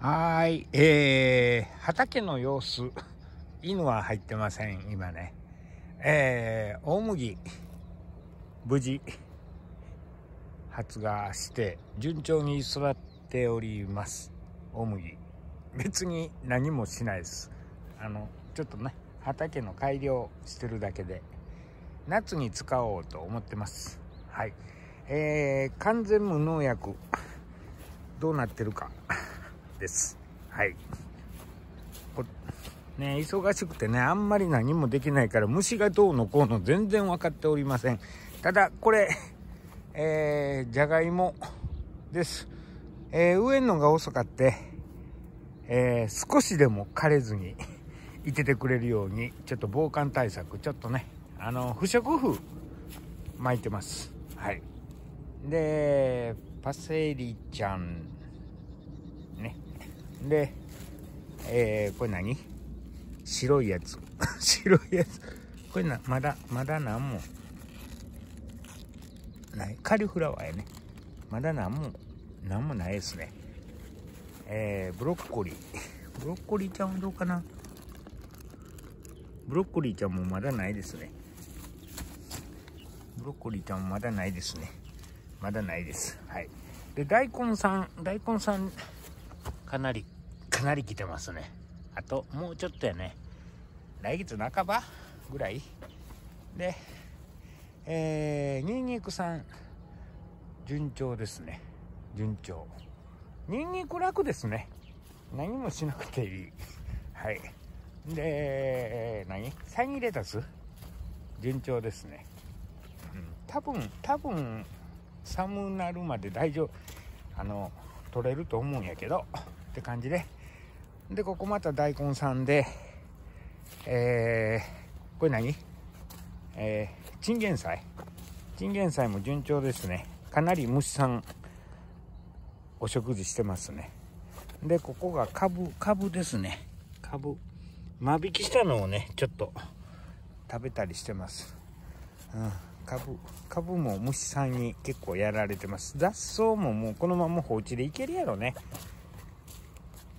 はい、えー、畑の様子、犬は入ってません、今ね。えー、大麦、無事、発芽して、順調に育っております。大麦。別に何もしないです。あの、ちょっとね、畑の改良してるだけで、夏に使おうと思ってます。はい。えー、完全無農薬、どうなってるか。です。はい。ね、忙しくてね、あんまり何もできないから、虫がどうのこうの全然分かっておりません。ただ、これ、えー、じゃがいもです。えー、植えるのが遅かって、えー、少しでも枯れずに、いててくれるように、ちょっと防寒対策、ちょっとね、あの、不織布、巻いてます。はい。で、パセリちゃんで、えー、これ何白いやつ。白いやつ。これな、まだ、まだ何も。ない。カリフラワーやね。まだ何も、何もないですね。えー、ブロッコリー。ブロッコリーちゃんはどうかなブロッコリーちゃんもまだないですね。ブロッコリーちゃんもまだないですね。まだないです。はい。で、大根さん、大根さん、かなり、かなり来てますね。あと、もうちょっとやね。来月半ばぐらいで、えー、ニンニクさん、順調ですね。順調。ニンニク楽ですね。何もしなくていい。はい。で、何サニーレタス順調ですね。うん、多分、多分、寒なるまで大丈夫。あの、取れると思うんやけど。って感じで。で、ここまた大根さんで、えー、これ何えー、チンゲン菜。チンゲン菜も順調ですね。かなり虫さん、お食事してますね。で、ここがカブ、カブですね。カブ。間引きしたのをね、ちょっと食べたりしてます。うん。カブ、カブも虫さんに結構やられてます。雑草ももうこのまま放置でいけるやろね。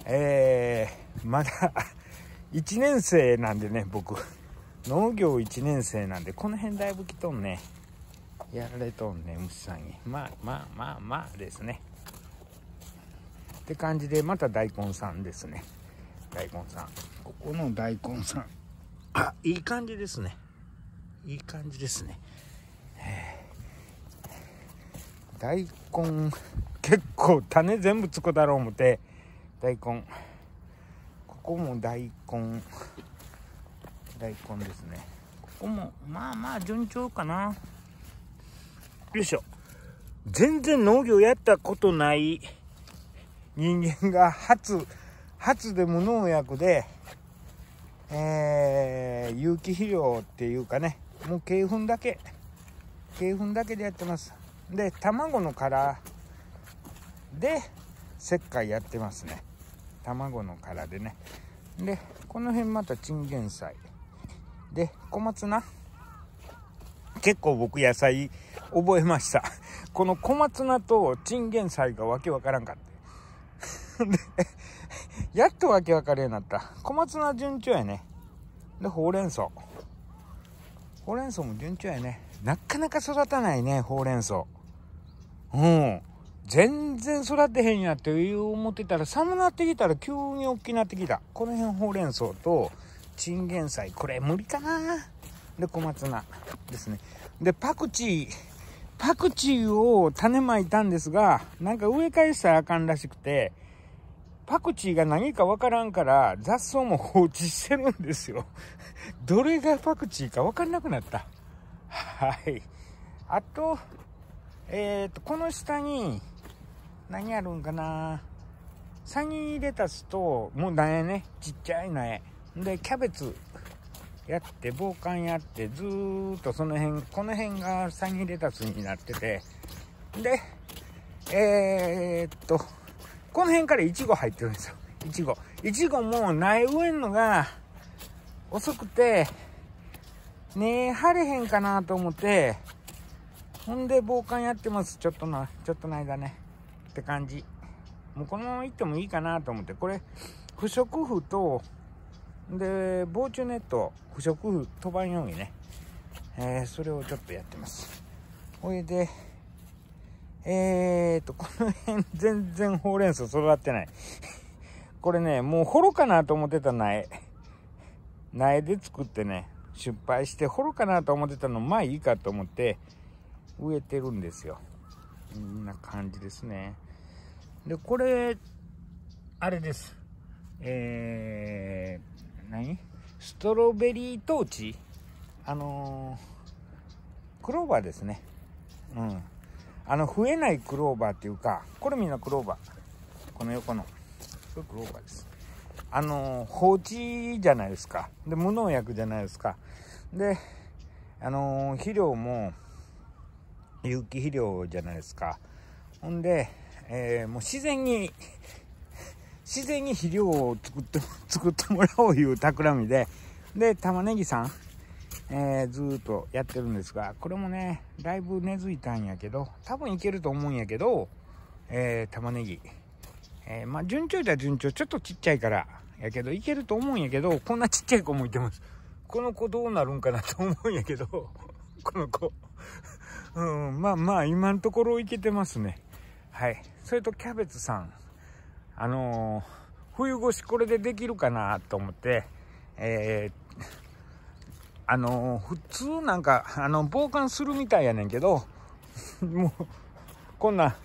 えー、まだ1 年生なんでね、僕。農業1年生なんで、この辺だいぶ来とんね。やられとんね、虫さんに。まあまあまあまあですね。って感じで、また大根さんですね。大根さん。ここの大根さん。あ、いい感じですね。いい感じですね。大根、結構種全部つくだろう思って、大根ここも大根大根ですねここもまあまあ順調かなよいしょ全然農業やったことない人間が初初で無農薬でえー、有機肥料っていうかねもう鶏粉だけ鶏粉だけでやってますで卵の殻で石灰やってますね卵の殻でねでこの辺またチンゲン菜で小松菜結構僕野菜覚えましたこの小松菜とチンゲン菜がわけわからんかったでやっとわけわかるようになった小松菜順調やねでほうれん草ほうれん草も順調やねなかなか育たないねほうれん草うん全然育てへんやって思ってたら、寒なってきたら急に大きなってきた。この辺ほうれん草と、チンゲン菜、これ無理かなで、小松菜ですね。で、パクチー、パクチーを種まいたんですが、なんか植え替えしたらあかんらしくて、パクチーが何かわからんから雑草も放置してるんですよ。どれがパクチーかわかんなくなった。はい。あと、えっ、ー、と、この下に、何やるんかなサニーレタスと、もう苗ね、ちっちゃい苗。で、キャベツやって、防寒やって、ずーっとその辺、この辺がサニーレタスになってて、で、えー、っと、この辺からイチゴ入ってるんですよ。イチゴ。イチゴも苗植えんのが遅くて、ねえ、晴れへんかなと思って、ほんで防寒やってます。ちょっとな、ちょっとの間ね。って感じ。もうこのまま行ってもいいかなと思って、これ、不織布と、で、防虫ネット、不織布飛ばんようにね、えー、それをちょっとやってます。ほいで、えーと、この辺全然ほうれん草育ってない。これね、もう掘ろうかなと思ってた苗。苗で作ってね、失敗して掘ろうかなと思ってたの、まあいいかと思って植えてるんですよ。こんな感じですね。で、これ、あれです。えー、何ストロベリートーチあのー、クローバーですね。うん。あの、増えないクローバーっていうか、これみんなクローバー。この横の。これクローバーです。あのー、放置じゃないですか。で、無農薬じゃないですか。で、あのー、肥料も、有機肥料じゃないですか。ほんで、えー、もう自然に、自然に肥料を作って、作ってもらおういう企みで、で、玉ねぎさん、えー、ずっとやってるんですが、これもね、だいぶ根付いたんやけど、多分いけると思うんやけど、えー、玉ねぎ。えー、まあ、順調じゃ順調、ちょっとちっちゃいから、やけど、いけると思うんやけど、こんなちっちゃい子もいてます。この子どうなるんかなと思うんやけど、この子。うん、まあまあ、今のところいけてますね。はい。それとキャベツさん、あのー、冬越しこれでできるかなと思って、えー、あのー、普通なんか、あの、防寒するみたいやねんけど、もう、こんな、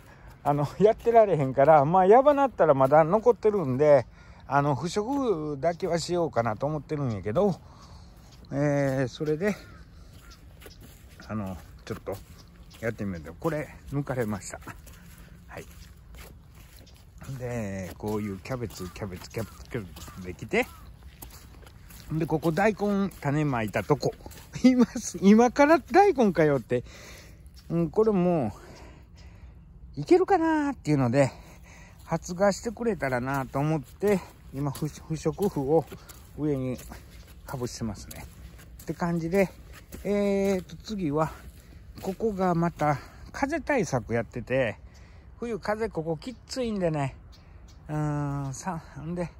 あの、やってられへんから、まあ、やばなったらまだ残ってるんで、あの、腐食だけはしようかなと思ってるんやけど、えー、それで、あの、ちょっと、やってみると、これ、抜かれました。でこういうキャベツキャベツキャベツキャベツできてでここ大根種まいたとこ今今から大根かよって、うん、これもういけるかなっていうので発芽してくれたらなと思って今不織布を上にかぶしてますねって感じでえー、っと次はここがまた風対策やってて冬風ここきっついんでね、うん、さ、んで、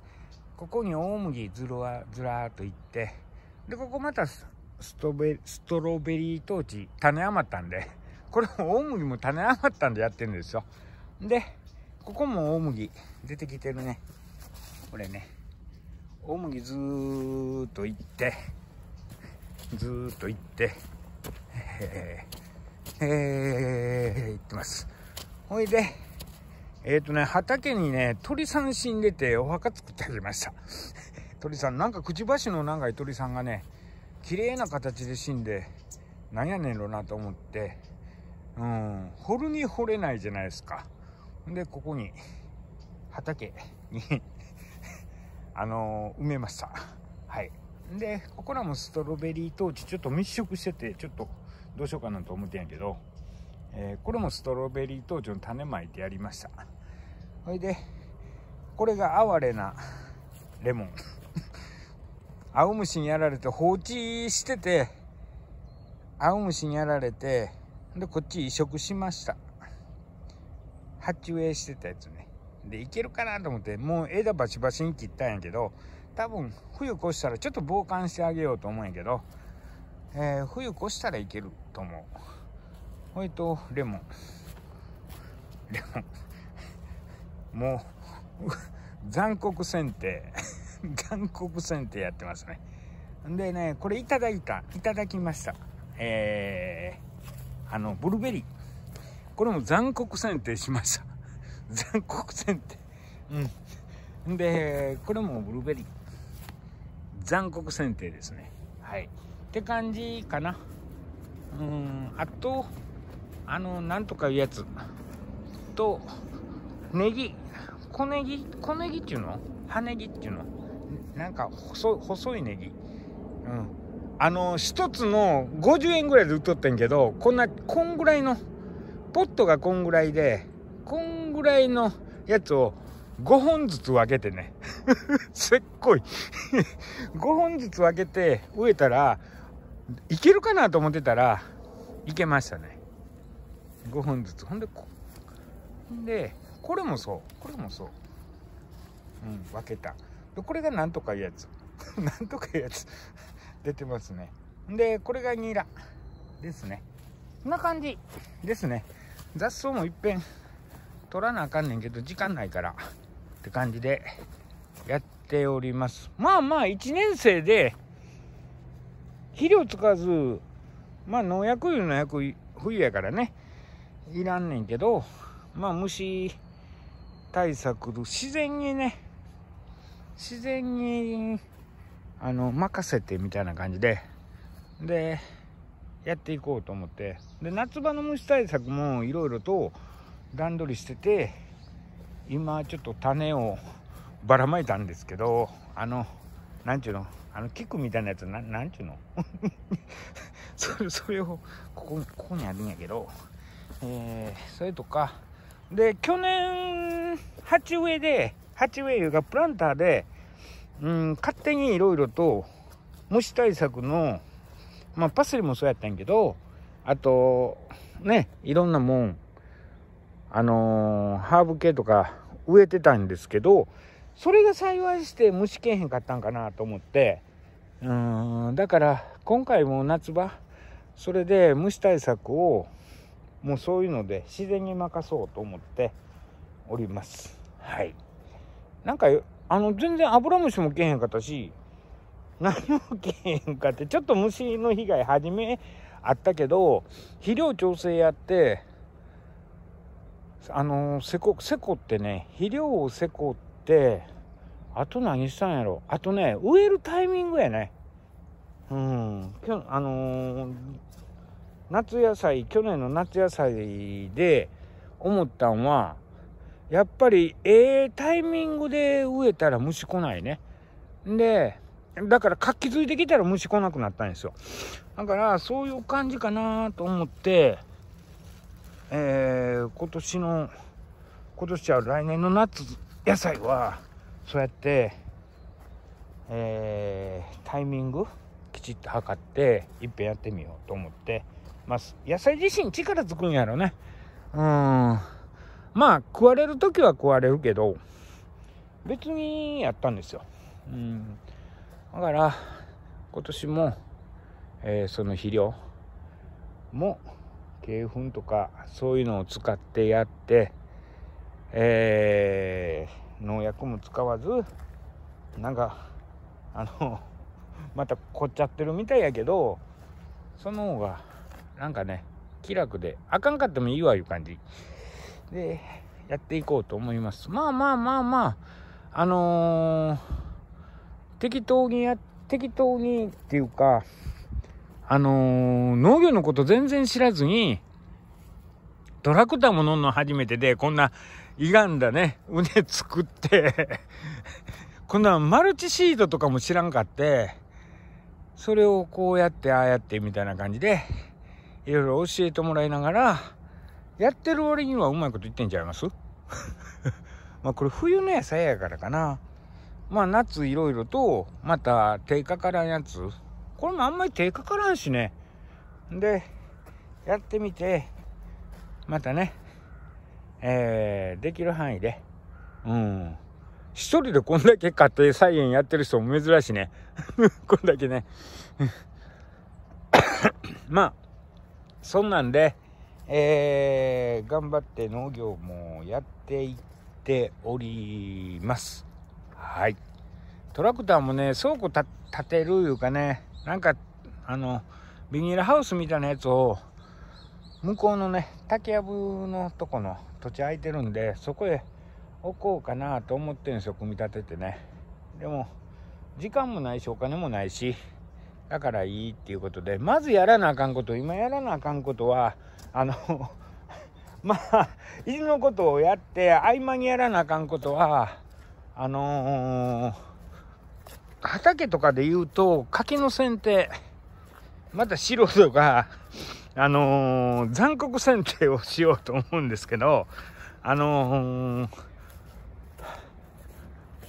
ここに大麦ずら、ずらーっといって、で、ここまたストベ、ストロベリートーチ、種余ったんで、これも大麦も種余ったんでやってるんですよ。で、ここも大麦出てきてるね。これね、大麦ずーっといって、ずーっといって、えー、えー、いってます。ほいで、えっ、ー、とね、畑にね、鳥さん死んでてお墓作ってあげました。鳥さん、なんかくちばしの長い鳥さんがね、綺麗な形で死んで、なんやねんろなと思って、うん、掘るに掘れないじゃないですか。で、ここに、畑に あのー、埋めました。はい。で、ここらもストロベリートーチちょっと密植してて、ちょっとどうしようかなと思ってんやけど、えー、これもストロベリートーの種まいてやりましたほいでこれが哀れなレモン 青虫にやられて放置してて青虫にやられてでこっち移植しました鉢植えしてたやつねでいけるかなと思ってもう枝バチバチに切ったんやけど多分冬越したらちょっと防寒してあげようと思うんやけど、えー、冬越したらいけると思うえっと、レモン。レモン。もう、残酷選定。残酷選定やってますね。んでね、これいただいた。いただきました。えー、あの、ブルーベリー。これも残酷選定しました。残酷選定。うん。で、これもブルーベリー。残酷選定ですね。はい。って感じかな。うん、あと、あのなんとかいうやつとネギ小ネギ小ネギっていうの葉ネギっていうのなんか細細いネギうんあの1つの50円ぐらいで売っとってんけどこんなこんぐらいのポットがこんぐらいでこんぐらいのやつを5本ずつ分けてねせ っこい5 本ずつ分けて植えたらいけるかなと思ってたらいけましたね5分ずつほんでこでこれもそうこれもそううん分けたでこれがなんとかいうやつ なんとかいうやつ出てますねでこれがニラですねこんな感じですね雑草もいっぺん取らなあかんねんけど時間ないからって感じでやっておりますまあまあ1年生で肥料つかずまあ農薬油の薬冬やからねいらんねんけど、まあ虫対策、自然にね、自然に、あの、任せてみたいな感じで、で、やっていこうと思って、で、夏場の虫対策もいろいろと段取りしてて、今ちょっと種をばらまいたんですけど、あの、何ちゅうのあの、菊みたいなやつ、ななんちゅうの それ、それを、ここ、ここにあるんやけど、えー、それとか、で、去年、鉢植えで、鉢植えがプランターで、うん、勝手にいろいろと虫対策の、まあ、パセリもそうやったんやけど、あと、ね、いろんなもん、あのー、ハーブ系とか植えてたんですけど、それが幸いして虫けへんかったんかなと思って、うん、だから今回も夏場、それで虫対策をもうそういうので自然に任そうと思っておりますはいなんかあの全然アブラムシもけへんかったし何もけへんかってちょっと虫の被害初めあったけど肥料調整やってあのせこせこってね肥料をせこってあと何したんやろあとね植えるタイミングやねうん今日あのー、夏野菜去年の夏野菜で思ったんはやっぱりええー、タイミングで植えたら虫来ないね。でだから活気づいてきたら虫来なくなったんですよ。だからそういう感じかなと思って、えー、今年の今年は来年の夏野菜はそうやって、えー、タイミングきちっと測っていっぺんやってみようと思って。ます。野菜自身力つくんやろね。うん。まあ、食われる時は食われるけど、別にやったんですよ。うん。だから、今年も、えー、その肥料も、鶏粉とか、そういうのを使ってやって、えー、農薬も使わず、なんか、あの、また凝っちゃってるみたいやけど、その方がなんかね、気楽で、あかんかってもいいわいう感じで、やっていこうと思います。まあまあまあまあ、あのー、適当にや、適当にっていうか、あのー、農業のこと全然知らずに、トラクターも乗んの初めてで、こんな歪んだね、畝作って こんなマルチシートとかも知らんかって、それをこうやって、ああやってみたいな感じで、いろいろ教えてもらいながら、やってる割にはうまいこと言ってんちゃいます まあこれ冬の野菜やからかな。まあ夏いろいろと、また低価からんやつ。これもあんまり低価からんしね。で、やってみて、またね、えー、できる範囲で、うん。一人でこんだけ家庭菜園やってる人も珍しいね。こんだけね。まあ、そんなんで、えー、頑張って農業もやっていっております。はい。トラクターもね、倉庫建てるいうかね、なんか、あの、ビニールハウスみたいなやつを、向こうのね、竹やぶのとこの土地空いてるんで、そこへ置こうかなと思ってるんですよ、組み立ててね。でも、時間もないし、お金もないし、だからいいっていうことで、まずやらなあかんこと、今やらなあかんことは、あの まあ、いのことをやって、合間にやらなあかんことは、あのー、畑とかで言うと、柿の剪定。また素人が、あのー、残酷剪定をしようと思うんですけど、あのー、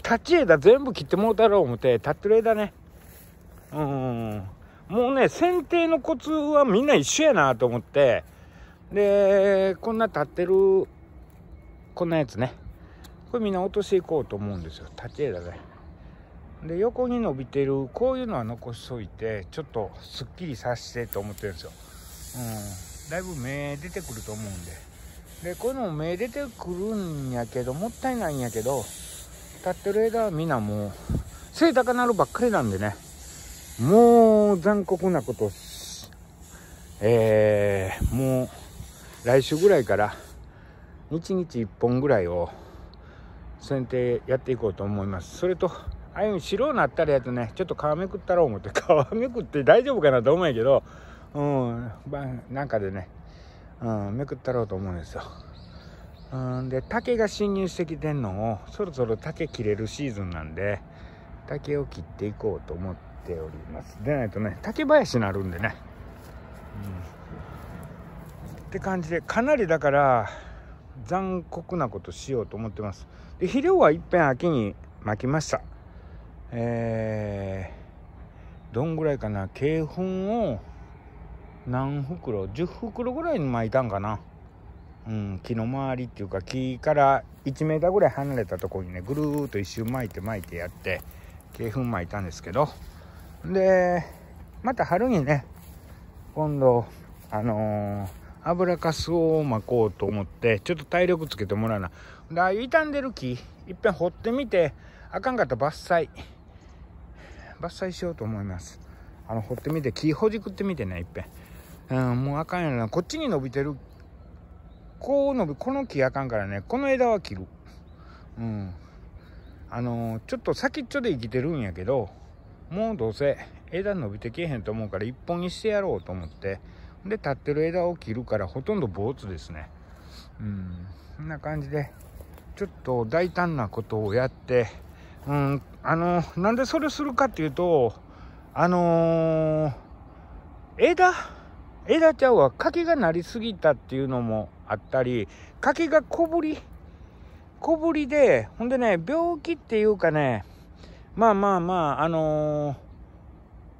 立ち枝全部切ってもうたろう思って、立ってる枝ね、うん。もうね、剪定のコツはみんな一緒やなと思って、で、こんな立ってる、こんなやつね。これみんな落としていこうと思うんですよ。立ち枝で。で、横に伸びてる、こういうのは残しといて、ちょっとすっきりさせてと思ってるんですよ。うん。だいぶ芽出てくると思うんで。で、こういうのも芽出てくるんやけど、もったいないんやけど、立ってる枝はみんなもう、背高なるばっかりなんでね。もう残酷なことえー、もう来週ぐらいから1日1本ぐらいを剪定やっていこうと思いますそれとああいう白になったらやとねちょっと皮めくったろう思って 皮めくって大丈夫かなと思うんやけどうんなんかでね、うん、めくったろうと思うんですようんで竹が侵入してきてんのをそろそろ竹切れるシーズンなんで竹を切っていこうと思ってておりますでないとね竹林になるんでね、うん、って感じでかなりだから残酷なことしようと思ってますで肥料はいっぺん秋に巻きましたえー、どんぐらいかな鶏粉を何袋10袋ぐらいに巻いたんかなうん、木の周りっていうか木から1 m ぐらい離れたとこにねぐるーっと一周巻いて巻いてやって鶏粉巻いたんですけどで、また春にね、今度、あのー、油かすを巻こうと思って、ちょっと体力つけてもらうな。で、い傷んでる木、いっぺん掘ってみて、あかんかった伐採。伐採しようと思います。あの、掘ってみて、木ほじくってみてね、いっぺん。うん、もうあかんやな。こっちに伸びてる。こう伸び、この木あかんからね、この枝は切る。うん。あのー、ちょっと先っちょで生きてるんやけど、もうどうせ枝伸びてけへんと思うから一本にしてやろうと思ってで立ってる枝を切るからほとんど坊主ですねうんそんな感じでちょっと大胆なことをやってうんあのなんでそれするかっていうとあのー、枝枝ちゃんは柿がなりすぎたっていうのもあったり柿が小ぶり小ぶりでほんでね病気っていうかねまあまあまあ、あのー、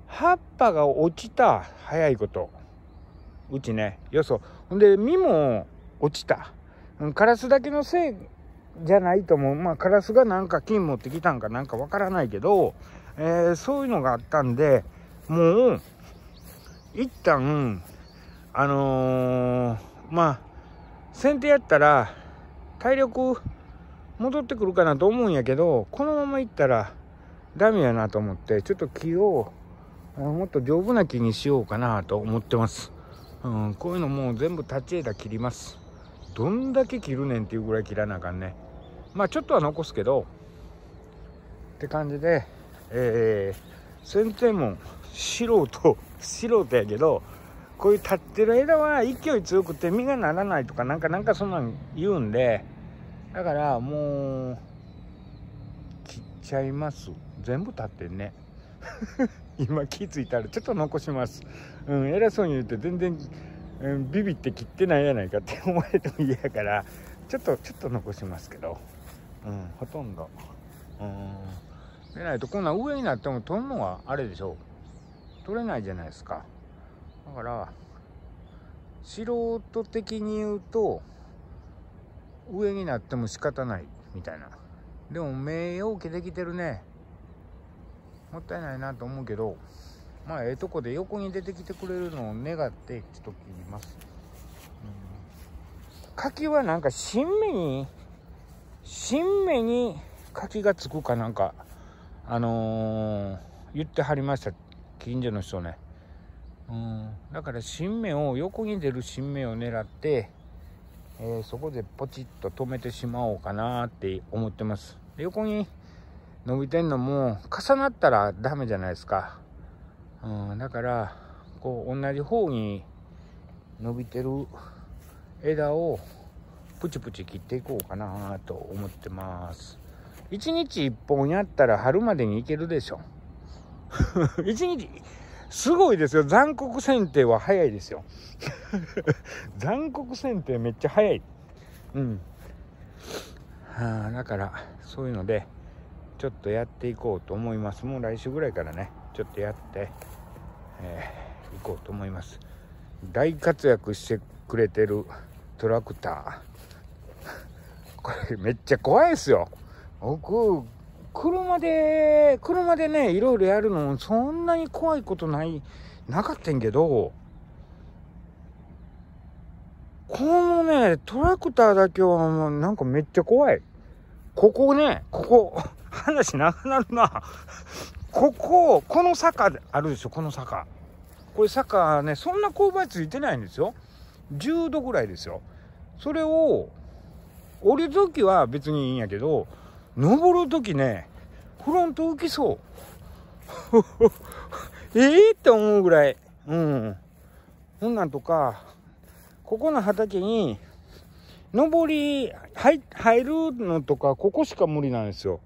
葉っぱが落ちた、早いこと。うちね、よそ。ほんで、実も落ちた。カラスだけのせいじゃないと思う。まあ、カラスがなんか金持ってきたんかなんかわからないけど、えー、そういうのがあったんで、もう、一旦、あのー、まあ、先手やったら、体力戻ってくるかなと思うんやけど、このままいったら、ダメやなと思って、ちょっと木をもっと丈夫な木にしようかなと思ってます。うん、こういうのもう全部立ち枝切ります。どんだけ切るねんっていうぐらい切らなあかんね。まあちょっとは残すけど、って感じで、えー、先生も素人、素人やけど、こういう立ってる枝は勢い強くて実がならないとかなんかなんかそんなん言うんでだからもう切っちゃいます全部立ってんね 今気付いたらちょっと残します、うん、偉そうに言って全然、うん、ビビって切ってないやないかって思われても嫌やからちょっとちょっと残しますけど、うん、ほとんどうんでないとこんな上になっても取るのはあれでしょう取れないじゃないですかだから素人的に言うと上になっても仕方ないみたいなでも名誉受けできてるねもったいないなと思うけどまあええとこで横に出てきてくれるのを願ってちょっと切ります、うん、柿はなんか新芽に新芽に柿がつくかなんかあのー、言ってはりました近所の人ねうん、だから新芽を横に出る新芽を狙って、えー、そこでポチッと止めてしまおうかなって思ってますで横に伸びてんのも重なったらダメじゃないですか。うん、だから、こう、同じ方に伸びてる枝をプチプチ切っていこうかなと思ってます。1日1本やったら春までにいけるでしょ。1 日、すごいですよ。残酷剪定は早いですよ。残酷剪定めっちゃ早い。うん。はあ、だから、そういうので、ちょっとやっていこうと思いますもう来週ぐらいからねちょっとやってえー、行こうと思います大活躍してくれてるトラクターこれめっちゃ怖いですよ僕車で車でねいろいろやるのそんなに怖いことないなかったんけどこのねトラクターだけはもうなんかめっちゃ怖いここねここ話長くなるな。ここ、この坂あるでしょ、この坂。これ坂ね、そんな勾配ついてないんですよ。10度ぐらいですよ。それを、降りるときは別にいいんやけど、登るときね、フロント浮きそう。ええって思うぐらい。うん。こんなんとか、ここの畑に、登り入るのとか、ここしか無理なんですよ。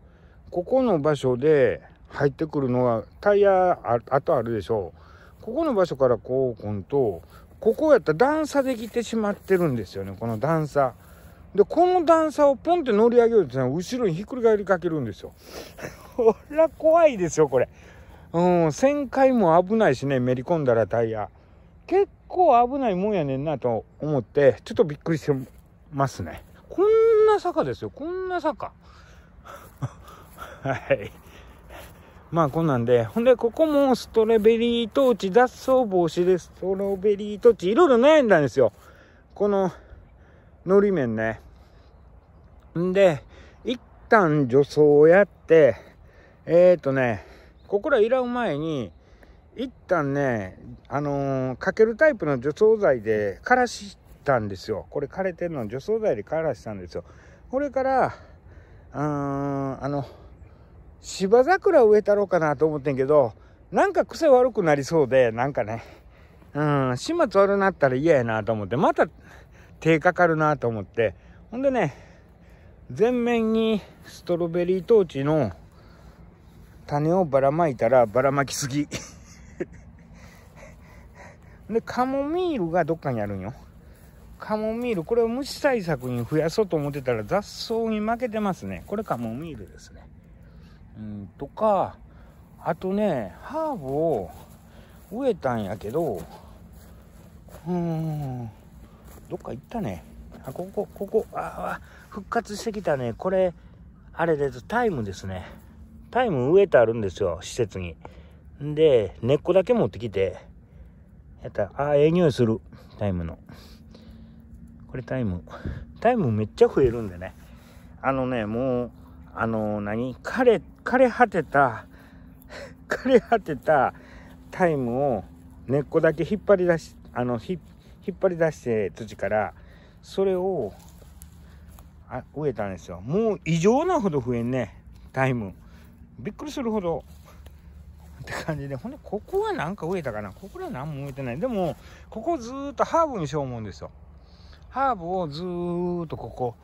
ここの場所で入ってくるのはタイヤあとあるでしょう。ここの場所からこうこんと、ここやったら段差できてしまってるんですよね、この段差。で、この段差をポンって乗り上げるとね、後ろにひっくり返りかけるんですよ。ほら、怖いですよ、これ。うん、旋回も危ないしね、めり込んだらタイヤ。結構危ないもんやねんなと思って、ちょっとびっくりしてますね。こんな坂ですよ、こんな坂。はいまあこんなんでほんでここもストロベリートーチ脱走防止ですストロベリートーチいろいろ悩んだんですよこののり面ねんで一旦除草をやってえっ、ー、とねここらいらう前に一旦ねあのー、かけるタイプの除草剤で枯らしたんですよこれ枯れてるの除草剤で枯らしたんですよこれからああの芝桜植えたろうかなと思ってんけど、なんか癖悪くなりそうで、なんかね、うん、始末悪なったら嫌やなと思って、また手かかるなと思って、ほんでね、全面にストロベリートーチの種をばらまいたらばらまきすぎ。で、カモミールがどっかにあるんよ。カモミール、これを虫対策に増やそうと思ってたら雑草に負けてますね。これカモミールですね。ん、とか、あとね、ハーブを植えたんやけど、うーん、どっか行ったね。あ、ここ、ここ、ああ、復活してきたね。これ、あれです、タイムですね。タイム植えてあるんですよ、施設に。んで、根っこだけ持ってきて、やったら、ああ、ええ匂いする。タイムの。これタイム。タイムめっちゃ増えるんでね。あのね、もう、あの何、枯れ枯れ果てた、枯れ果てたタイムを根っこだけ引っ張り出し、あの、引っ張り出して土から、それをあ植えたんですよ。もう異常なほど増えんね、タイム。びっくりするほど。って感じで、ほんで、ここはなんか植えたかな。ここら何も植えてない。でも、ここずっとハーブにしよう思うんですよ。ハーブをずっとここ、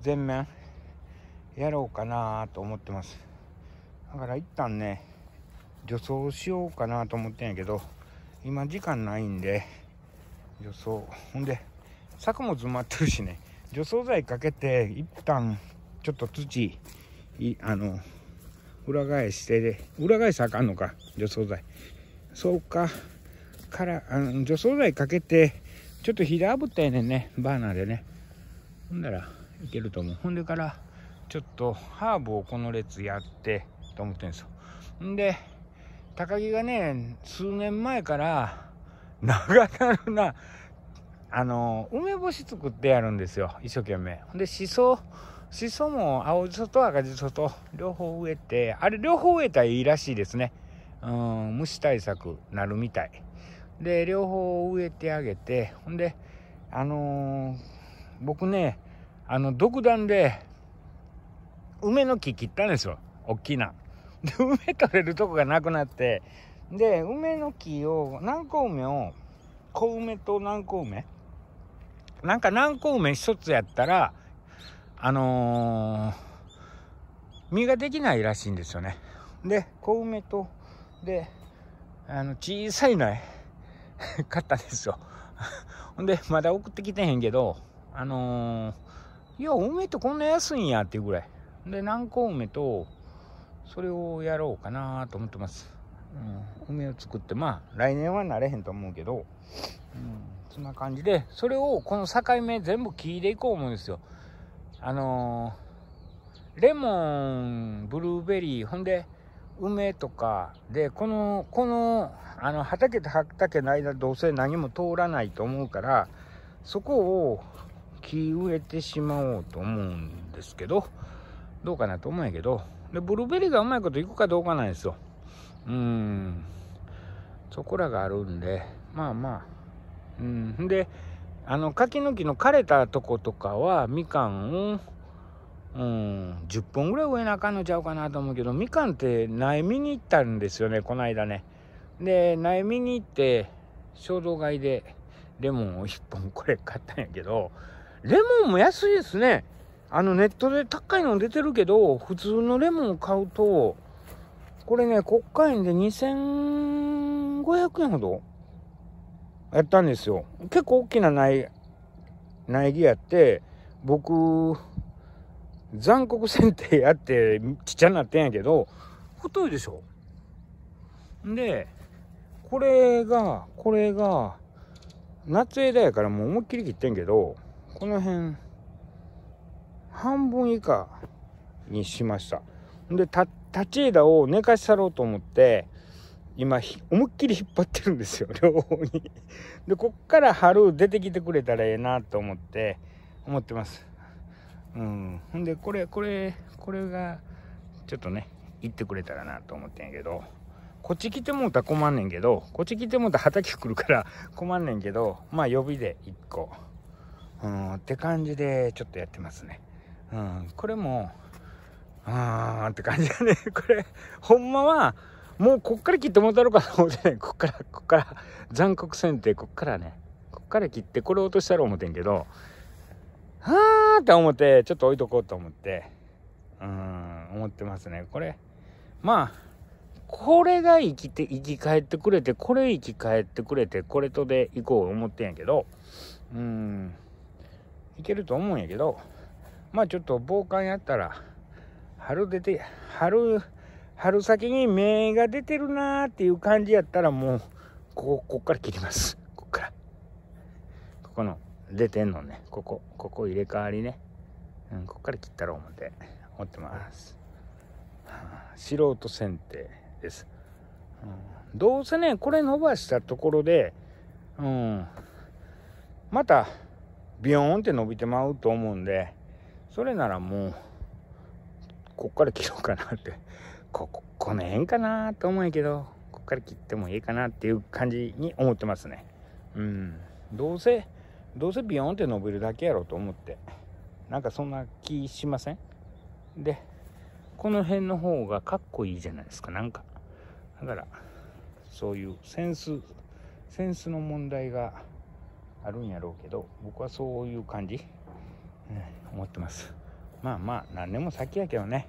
全面、やろうかなと思ってます。だから一旦ね、除草しようかなと思ってんやけど、今時間ないんで、除草。ほんで、作物埋まってるしね、除草剤かけて、一旦、ちょっと土、いあの、裏返してで、裏返さあかんのか、除草剤。そうか、から、あの除草剤かけて、ちょっと火ぶったやねんね、バーナーでね。ほんなら、いけると思う。ほんでから、ちょっとハーブをこの列やって、と思ってるんですよ。んで、高木がね、数年前から、長田な、あの、梅干し作ってやるんですよ、一生懸命。で、しそ、しそも青じそと赤じそと両方植えて、あれ両方植えたらいいらしいですね。うん、虫対策なるみたい。で、両方植えてあげて、ほんで、あのー、僕ね、あの、独断で、梅の木切ったんですよ。大きな。で、梅取れるとこがなくなって、で、梅の木を、南高梅を、小梅と南高梅なんか南高梅一つやったら、あのー、実ができないらしいんですよね。で、小梅と、で、あの、小さい苗、買ったんですよ。ほ んで、まだ送ってきてへんけど、あのー、いや、梅ってこんな安いんやっていうぐらい。で、南高梅と、それをやろうかなと思ってます、うん、梅を作ってまあ来年はなれへんと思うけど、うん、そんな感じでそれをこの境目全部いでいこう思うんですよあのー、レモンブルーベリーほんで梅とかでこのこのあの畑と畑の間どうせ何も通らないと思うからそこを木植えてしまおうと思うんですけどどうかなと思うんやけどでブルーベリーがうまいこといくかどうかなんですようんそこらがあるんでまあまあうんであの柿の木の枯れたとことかはみかんをうん、10本ぐらい植えなあかんのちゃうかなと思うけどみかんって苗見に行ったんですよねこの間ねで苗見に行って衝動買いでレモンを1本これ買ったんやけどレモンも安いですねあのネットで高いの出てるけど、普通のレモンを買うと、これね、国会員で2500円ほどやったんですよ。結構大きな苗、苗木やって、僕、残酷剪定やって、ちっちゃなってんやけど、太いでしょ。で、これが、これが、夏枝やからもう思いっきり切ってんけど、この辺、半分以下にしました。で、立ち枝を寝かし去ろうと思って、今、思いっきり引っ張ってるんですよ、両方に。で、こっから春出てきてくれたらええなと思って、思ってます。うん。んで、これ、これ、これが、ちょっとね、行ってくれたらなと思ってんやけど、こっち来てもうたら困んねんけど、こっち来てもうたら畑来るから 困んねんけど、まあ、予備で1個。うん、って感じで、ちょっとやってますね。うん、これも、あーって感じだね。これ、ほんまは、もうこっから切ってもたろうかと思ってね、こっから、こっから、残酷剪定、こっからね、こっから切って、これ落としたら思ってんけど、はーって思って、ちょっと置いとこうと思って、うん、思ってますね。これ、まあ、これが生きて、生き返ってくれて、これ生き返ってくれて、これとで行こう思ってんやけど、うん、いけると思うんやけど、まあちょっと防寒やったら、春出て、春、春先に芽が出てるなーっていう感じやったらもう、ここ、こっから切ります。こっから。ここの、出てんのね。ここ、ここ入れ替わりね。うん、こっから切ったろう思って、思ってます。素人剪定です、うん。どうせね、これ伸ばしたところで、うん、また、ビヨーンって伸びてまうと思うんで、それならもうこっから切ろうかなってこここの辺かなと思うんやけどこっから切ってもいいかなっていう感じに思ってますねうんどうせどうせビヨンって伸びるだけやろうと思ってなんかそんな気しませんでこの辺の方がかっこいいじゃないですかなんかだからそういうセンスセンスの問題があるんやろうけど僕はそういう感じね、思ってます。まあまあ、何年も先やけどね。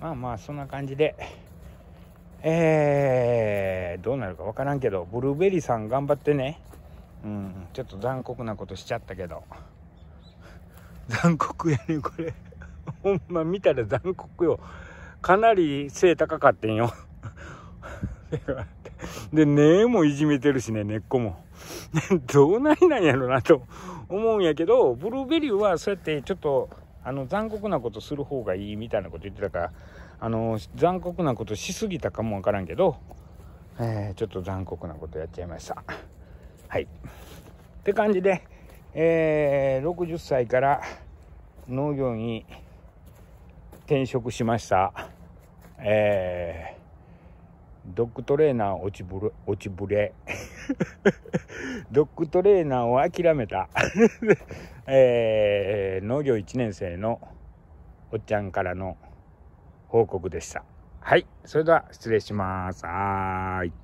まあまあ、そんな感じで、えー、どうなるかわからんけど、ブルーベリーさん頑張ってね。うん、ちょっと残酷なことしちゃったけど。残酷やね、これ。ほんま見たら残酷よ。かなり背高かってんよ。で、根もいじめてるしね、根っこも。どうなりなんやろなと思うんやけど、ブルーベリーはそうやってちょっと、あの、残酷なことする方がいいみたいなこと言ってたから、あの、残酷なことしすぎたかもわからんけど、えー、ちょっと残酷なことやっちゃいました。はい。って感じで、えー、60歳から農業に転職しました。えードッグトレーナー落ちぶれ、落ちぶれ。ドッグトレーナーを諦めた。えー、農業1年生のおっちゃんからの報告でした。はい。それでは失礼します。はい。